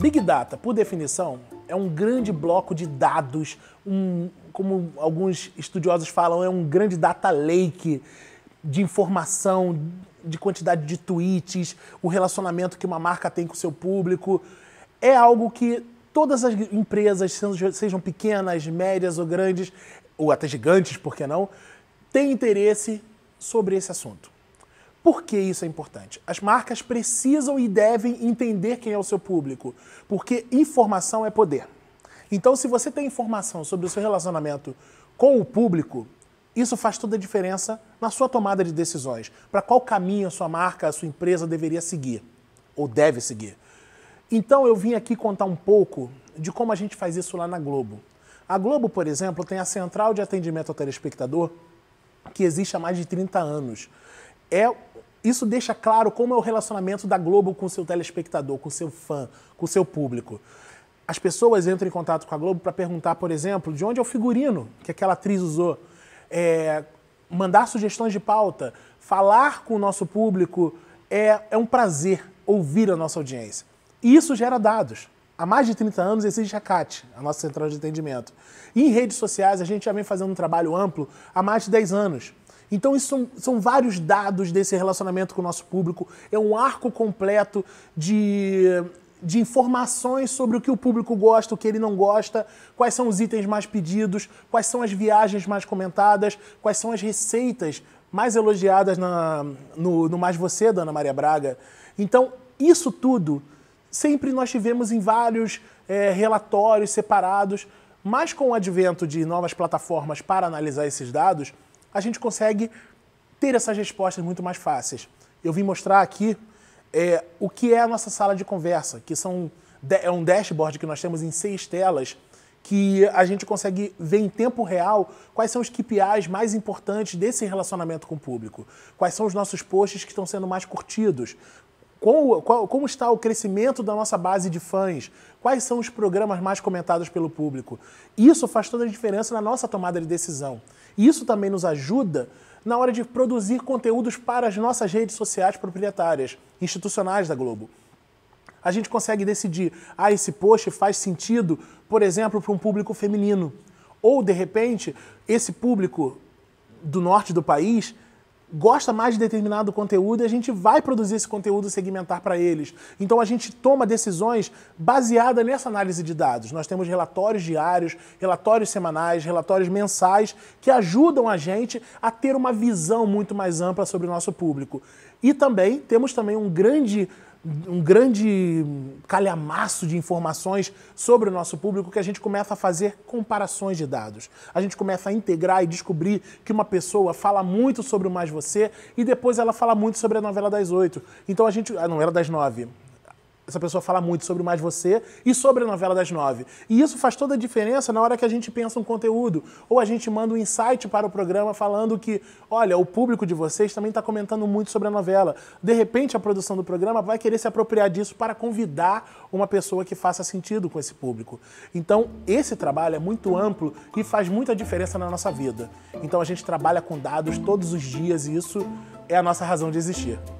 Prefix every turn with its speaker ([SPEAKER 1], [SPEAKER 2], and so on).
[SPEAKER 1] Big Data, por definição, é um grande bloco de dados, um, como alguns estudiosos falam, é um grande data lake de informação, de quantidade de tweets, o relacionamento que uma marca tem com o seu público. É algo que todas as empresas, sejam pequenas, médias ou grandes, ou até gigantes, por que não, têm interesse sobre esse assunto. Por que isso é importante? As marcas precisam e devem entender quem é o seu público, porque informação é poder. Então, se você tem informação sobre o seu relacionamento com o público, isso faz toda a diferença na sua tomada de decisões, para qual caminho a sua marca, a sua empresa deveria seguir ou deve seguir. Então, eu vim aqui contar um pouco de como a gente faz isso lá na Globo. A Globo, por exemplo, tem a central de atendimento ao telespectador que existe há mais de 30 anos é isso deixa claro como é o relacionamento da Globo com seu telespectador, com seu fã, com seu público. As pessoas entram em contato com a Globo para perguntar, por exemplo, de onde é o figurino que aquela atriz usou, é, mandar sugestões de pauta, falar com o nosso público é, é um prazer ouvir a nossa audiência. E isso gera dados. Há mais de 30 anos existe a CAT, a nossa central de atendimento. E em redes sociais a gente já vem fazendo um trabalho amplo há mais de 10 anos então, isso são, são vários dados desse relacionamento com o nosso público. É um arco completo de de informações sobre o que o público gosta, o que ele não gosta, quais são os itens mais pedidos, quais são as viagens mais comentadas, quais são as receitas mais elogiadas na, no, no, Mais Você, da Ana Maria Braga. Então, isso tudo sempre nós tivemos em vários é, relatórios separados, mas com o advento de novas plataformas para analisar esses dados, a gente consegue ter essas respostas muito mais fáceis. Eu vim mostrar aqui é, o que é a nossa sala de conversa, que são, é um dashboard que nós temos em seis telas, que a gente consegue ver em tempo real quais são os KPIs mais importantes desse relacionamento com o público, quais são os nossos posts que estão sendo mais curtidos, qual, qual, como está o crescimento da nossa base de fãs? Quais são os programas mais comentados pelo público? Isso faz toda a diferença na nossa tomada de decisão. Isso também nos ajuda na hora de produzir conteúdos para as nossas redes sociais proprietárias, institucionais da Globo. A gente consegue decidir, ah, esse post faz sentido, por exemplo, para um público feminino. Ou, de repente, esse público do norte do país gosta mais de determinado conteúdo e a gente vai produzir esse conteúdo segmentar para eles. Então a gente toma decisões baseada nessa análise de dados. Nós temos relatórios diários, relatórios semanais, relatórios mensais que ajudam a gente a ter uma visão muito mais ampla sobre o nosso público. E também temos também um grande um grande calhamaço de informações sobre o nosso público que a gente começa a fazer comparações de dados. A gente começa a integrar e descobrir que uma pessoa fala muito sobre o Mais Você e depois ela fala muito sobre a novela das oito. Então a gente. A novela das nove essa pessoa fala muito sobre o Mais Você e sobre a novela das nove. E isso faz toda a diferença na hora que a gente pensa um conteúdo, ou a gente manda um insight para o programa falando que, olha, o público de vocês também está comentando muito sobre a novela. De repente, a produção do programa vai querer se apropriar disso para convidar uma pessoa que faça sentido com esse público. Então, esse trabalho é muito amplo e faz muita diferença na nossa vida. Então, a gente trabalha com dados todos os dias e isso é a nossa razão de existir.